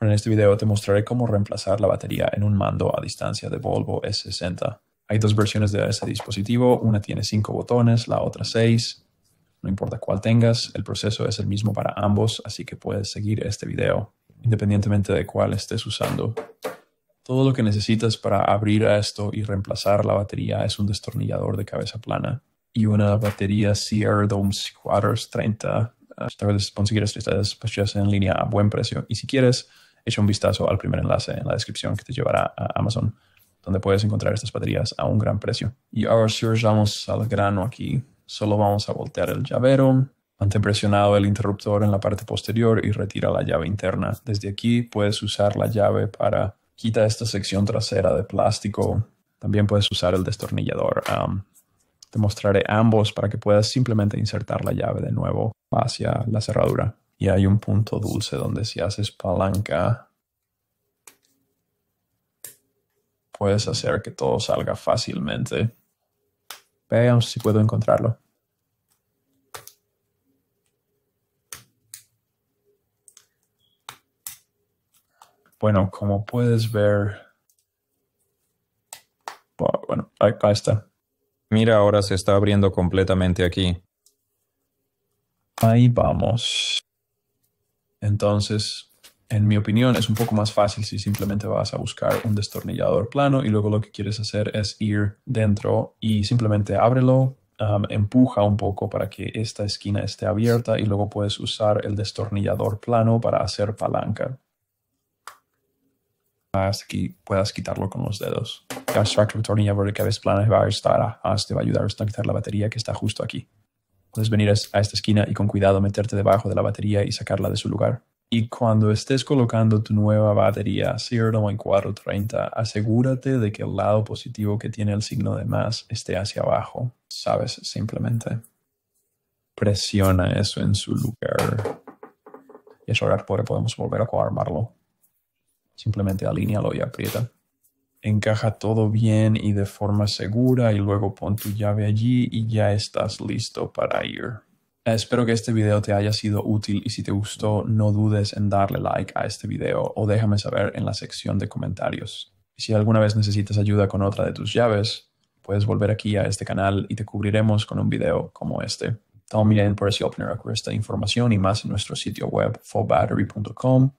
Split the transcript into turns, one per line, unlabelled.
En este video te mostraré cómo reemplazar la batería en un mando a distancia de Volvo S60. Hay dos versiones de ese dispositivo, una tiene 5 botones, la otra 6. No importa cuál tengas, el proceso es el mismo para ambos, así que puedes seguir este video, independientemente de cuál estés usando. Todo lo que necesitas para abrir esto y reemplazar la batería es un destornillador de cabeza plana y una batería Sierra Dome Squatters 30. Tal vez conseguir estas pues, en línea a buen precio. Y si quieres, echa un vistazo al primer enlace en la descripción que te llevará a Amazon, donde puedes encontrar estas baterías a un gran precio. Y ahora si vamos al grano aquí. Solo vamos a voltear el llavero, Mantén presionado el interruptor en la parte posterior y retira la llave interna. Desde aquí puedes usar la llave para quitar esta sección trasera de plástico. También puedes usar el destornillador. Um, te mostraré ambos para que puedas simplemente insertar la llave de nuevo hacia la cerradura y hay un punto dulce donde si haces palanca puedes hacer que todo salga fácilmente. Veamos si puedo encontrarlo. Bueno, como puedes ver... Bueno, acá está. Mira, ahora se está abriendo completamente aquí. Ahí vamos. Entonces, en mi opinión, es un poco más fácil si simplemente vas a buscar un destornillador plano y luego lo que quieres hacer es ir dentro y simplemente ábrelo, um, empuja un poco para que esta esquina esté abierta y luego puedes usar el destornillador plano para hacer palanca. Hasta que puedas quitarlo con los dedos. el tornillador de cabeza plana va a ah, te este va a ayudar a estabilizar la batería que está justo aquí. Puedes venir a esta esquina y con cuidado meterte debajo de la batería y sacarla de su lugar. Y cuando estés colocando tu nueva batería Zero en 430, asegúrate de que el lado positivo que tiene el signo de más esté hacia abajo. Sabes, simplemente. Presiona eso en su lugar. Y es ahora por podemos volver a coarmarlo. Simplemente alínealo y aprieta encaja todo bien y de forma segura y luego pon tu llave allí y ya estás listo para ir. Eh, espero que este video te haya sido útil y si te gustó no dudes en darle like a este video o déjame saber en la sección de comentarios. Si alguna vez necesitas ayuda con otra de tus llaves, puedes volver aquí a este canal y te cubriremos con un video como este. También puedes obtener esta información y más en nuestro sitio web forbattery.com